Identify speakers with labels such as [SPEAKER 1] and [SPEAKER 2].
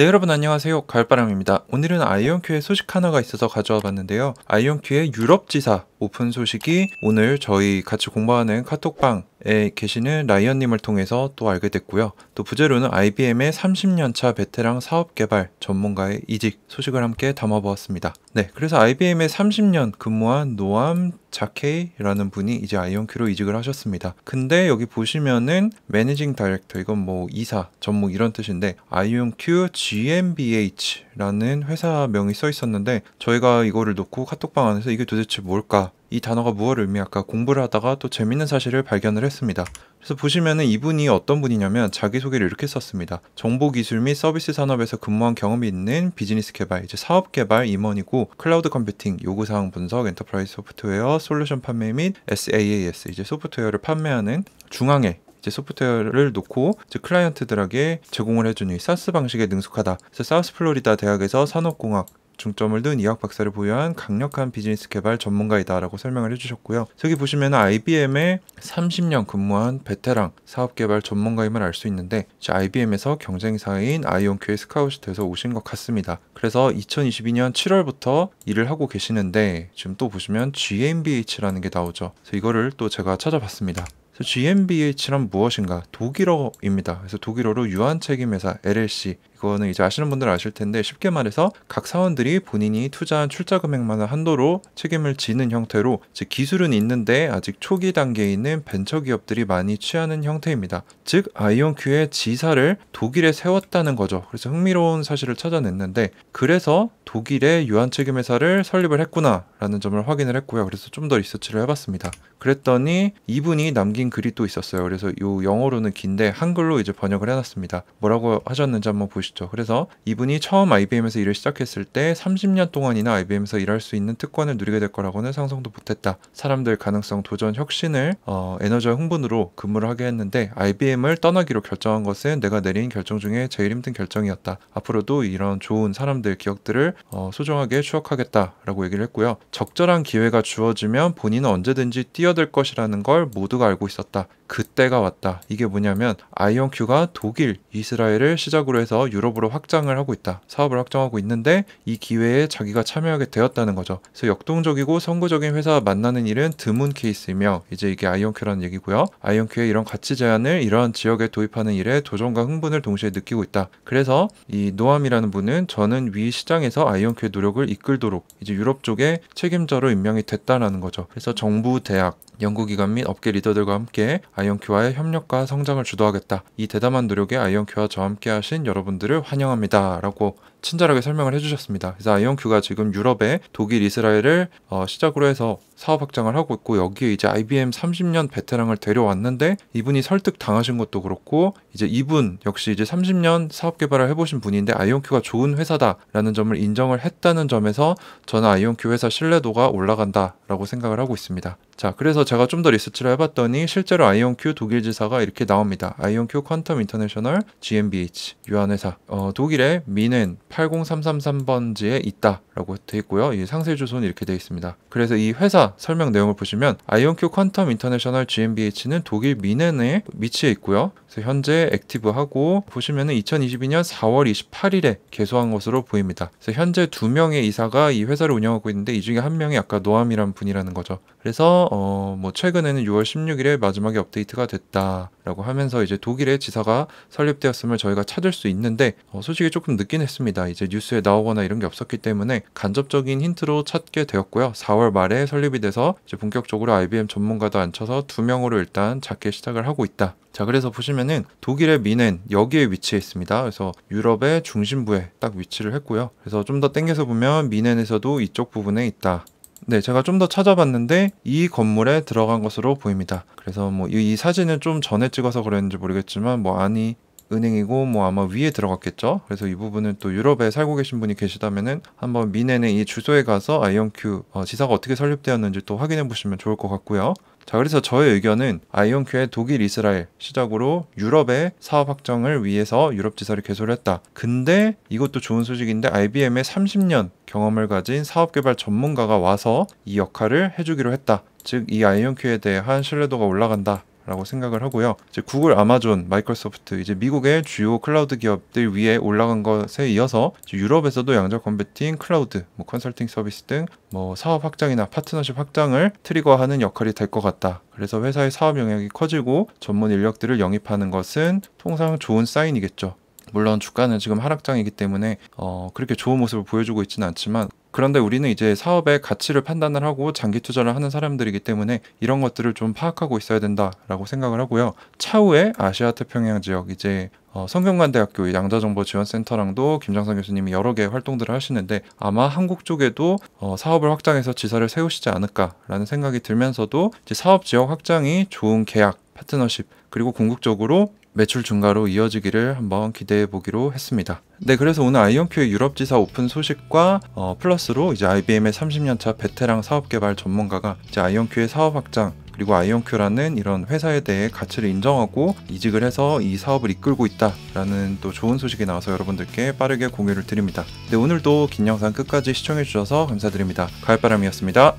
[SPEAKER 1] 네 여러분 안녕하세요 가을바람입니다 오늘은 아이온큐의 소식 하나가 있어서 가져와 봤는데요 아이온큐의 유럽지사 오픈 소식이 오늘 저희 같이 공부하는 카톡방에 계시는 라이언님을 통해서 또 알게 됐고요 또부재로는 IBM의 30년차 베테랑 사업개발 전문가의 이직 소식을 함께 담아보았습니다 네 그래서 IBM의 30년 근무한 노암 자케이라는 분이 이제 아이온큐로 이직을 하셨습니다. 근데 여기 보시면은 매니징 다이렉터 이건 뭐 이사, 전무 이런 뜻인데 아이온큐 GmbH라는 회사명이 써 있었는데 저희가 이거를 놓고 카톡방 안에서 이게 도대체 뭘까? 이 단어가 무엇을 의미할까 공부를 하다가 또 재밌는 사실을 발견을 했습니다. 그래서 보시면은 이분이 어떤 분이냐면 자기소개를 이렇게 썼습니다. 정보기술 및 서비스 산업에서 근무한 경험이 있는 비즈니스 개발, 이제 사업 개발 임원이고 클라우드 컴퓨팅, 요구사항 분석, 엔터프라이즈 소프트웨어, 솔루션 판매 및 SaaS, 이제 소프트웨어를 판매하는 중앙에 이제 소프트웨어를 놓고 이제 클라이언트들에게 제공을 해주니 사스 방식에 능숙하다. 그래서 사우스 플로리다 대학에서 산업공학 중점을 둔 이학 박사를 보유한 강력한 비즈니스 개발 전문가이다라고 설명을 해주셨고요. 여기 보시면 IBM에 30년 근무한 베테랑 사업 개발 전문가임을 알 수 있는데 IBM에서 경쟁사인 아이온큐의 스카웃이 돼서 오신 것 같습니다. 그래서 2022년 7월부터 일을 하고 계시는데 지금 또 보시면 GmbH라는 게 나오죠. 그래서 이거를 또 제가 찾아봤습니다. GmbH란 무엇인가? 독일어입니다. 그래서 독일어로 유한책임회사 LLC 이거는 이제 아시는 분들은 아실 텐데 쉽게 말해서 각 사원들이 본인이 투자한 출자 금액만을 한도로 책임을 지는 형태로 즉 기술은 있는데 아직 초기 단계에 있는 벤처 기업들이 많이 취하는 형태입니다. 즉 아이온큐의 지사를 독일에 세웠다는 거죠. 그래서 흥미로운 사실을 찾아냈는데 그래서 독일의 유한책임 회사를 설립을 했구나라는 점을 확인을 했고요. 그래서 좀 더 리서치를 해봤습니다. 그랬더니 이분이 남긴 글이 또 있었어요. 그래서 이 영어로는 긴데 한글로 이제 번역을 해놨습니다. 뭐라고 하셨는지 한번 보시죠. 그래서 이분이 처음 IBM에서 일을 시작했을 때 30년 동안이나 IBM에서 일할 수 있는 특권을 누리게 될 거라고는 상상도 못했다. 사람들 가능성, 도전, 혁신을 어, 에너지와 흥분으로 근무를 하게 했는데 IBM을 떠나기로 결정한 것은 내가 내린 결정 중에 제일 힘든 결정이었다. 앞으로도 이런 좋은 사람들, 기억들을 어, 소중하게 추억하겠다라고 얘기를 했고요. 적절한 기회가 주어지면 본인은 언제든지 뛰어들 것이라는 걸 모두가 알고 있었다. 그때가 왔다. 이게 뭐냐면 아이온큐가 독일, 이스라엘을 시작으로 해서 유럽으로 확장을 하고 있다. 사업을 확장하고 있는데 이 기회에 자기가 참여하게 되었다는 거죠. 그래서 역동적이고 선구적인 회사 만나는 일은 드문 케이스이며 이제 이게 아이온큐라는 얘기고요. 아이온큐의 이런 가치 제안을 이러한 지역에 도입하는 일에 도전과 흥분을 동시에 느끼고 있다. 그래서 이 노암이라는 분은 저는 위 시장에서 아이언큐의 노력을 이끌도록 이제 유럽 쪽에 책임자로 임명이 됐다라는 거죠. 그래서 정부 대학 연구기관 및 업계 리더들과 함께 아이온큐와의 협력과 성장을 주도하겠다. 이 대담한 노력에 아이온큐와 저와 함께 하신 여러분들을 환영합니다. 라고 친절하게 설명을 해주셨습니다. 그래서 아이온큐가 지금 유럽에 독일, 이스라엘을 어, 시작으로 해서 사업 확장을 하고 있고 여기에 이제 IBM 30년 베테랑을 데려왔는데 이분이 설득 당하신 것도 그렇고 이제 이분 역시 이제 30년 사업 개발을 해보신 분인데 아이온큐가 좋은 회사다라는 점을 인정을 했다는 점에서 저는 아이온큐 회사 신뢰도가 올라간다라고 생각을 하고 있습니다. 자, 그래서 제가 좀 더 리서치를 해봤더니 실제로 아이온큐 독일 지사가 이렇게 나옵니다. 아이온큐 퀀텀 인터내셔널 GmbH 유한회사 어, 독일의 미넨 80333번지에 있다라고 되어 있고요. 이 상세 주소는 이렇게 되어 있습니다. 그래서 이 회사 설명 내용을 보시면 아이온큐 퀀텀 인터내셔널 GmbH는 독일 미넨에 위치해 있고요. 그래서 현재 액티브하고 보시면은 2022년 4월 28일에 개소한 것으로 보입니다. 그래서 현재 두 명의 이사가 이 회사를 운영하고 있는데 이 중에 한 명이 아까 노암이란 분이라는 거죠. 그래서 어뭐 최근에는 6월 16일에 마지막에 업데이트가 됐다라고 하면서 이제 독일의 지사가 설립되었음을 저희가 찾을 수 있는데 어 솔직히 조금 늦긴 했습니다. 이제 뉴스에 나오거나 이런 게 없었기 때문에 간접적인 힌트로 찾게 되었고요. 4월 말에 설립이 돼서 이제 본격적으로 IBM 전문가도 앉혀서 두 명으로 일단 작게 시작을 하고 있다. 자 그래서 보시면은 독일의 미넨 여기에 위치해 있습니다. 그래서 유럽의 중심부에 딱 위치를 했고요. 그래서 좀 더 땡겨서 보면 미넨에서도 이쪽 부분에 있다. 네, 제가 좀 더 찾아봤는데 이 건물에 들어간 것으로 보입니다. 그래서 뭐 이 사진은 좀 전에 찍어서 그랬는지 모르겠지만 뭐 아니 은행이고 뭐 아마 위에 들어갔겠죠. 그래서 이 부분은 또 유럽에 살고 계신 분이 계시다면은 한번 미넨의 이 주소에 가서 아이언큐 어, 지사가 어떻게 설립되었는지 또 확인해 보시면 좋을 것 같고요. 자, 그래서 저의 의견은 아이온큐의 독일, 이스라엘 시작으로 유럽의 사업 확장을 위해서 유럽 지사를 개설했다. 근데 이것도 좋은 소식인데 IBM의 30년 경험을 가진 사업개발 전문가가 와서 이 역할을 해주기로 했다. 즉 이 아이온큐에 대한 신뢰도가 올라간다. 라고 생각을 하고요. 이제 구글, 아마존, 마이크로소프트 이제 미국의 주요 클라우드 기업들 위에 올라간 것에 이어서 유럽에서도 양적 컴퓨팅, 클라우드, 뭐 컨설팅 서비스 등 뭐 사업 확장이나 파트너십 확장을 트리거하는 역할이 될 것 같다. 그래서 회사의 사업 영역이 커지고 전문 인력들을 영입하는 것은 통상 좋은 사인이겠죠. 물론 주가는 지금 하락장이기 때문에 어, 그렇게 좋은 모습을 보여주고 있지는 않지만 그런데 우리는 이제 사업의 가치를 판단을 하고 장기 투자를 하는 사람들이기 때문에 이런 것들을 좀 파악하고 있어야 된다라고 생각을 하고요. 차후에 아시아 태평양 지역 이제 어, 성균관대학교 양자정보지원센터랑도 김장선 교수님이 여러 개의 활동들을 하시는데 아마 한국 쪽에도 어, 사업을 확장해서 지사를 세우시지 않을까라는 생각이 들면서도 이제 사업 지역 확장이 좋은 계약, 파트너십 그리고 궁극적으로 매출 증가로 이어지기를 한번 기대해 보기로 했습니다. 네, 그래서 오늘 아이온큐의 유럽 지사 오픈 소식과 어, 플러스로 이제 IBM의 30년차 베테랑 사업 개발 전문가가 이제 아이온큐의 사업 확장 그리고 아이온큐라는 이런 회사에 대해 가치를 인정하고 이직을 해서 이 사업을 이끌고 있다라는 또 좋은 소식이 나와서 여러분들께 빠르게 공유를 드립니다. 네, 오늘도 긴 영상 끝까지 시청해 주셔서 감사드립니다. 가을바람이었습니다.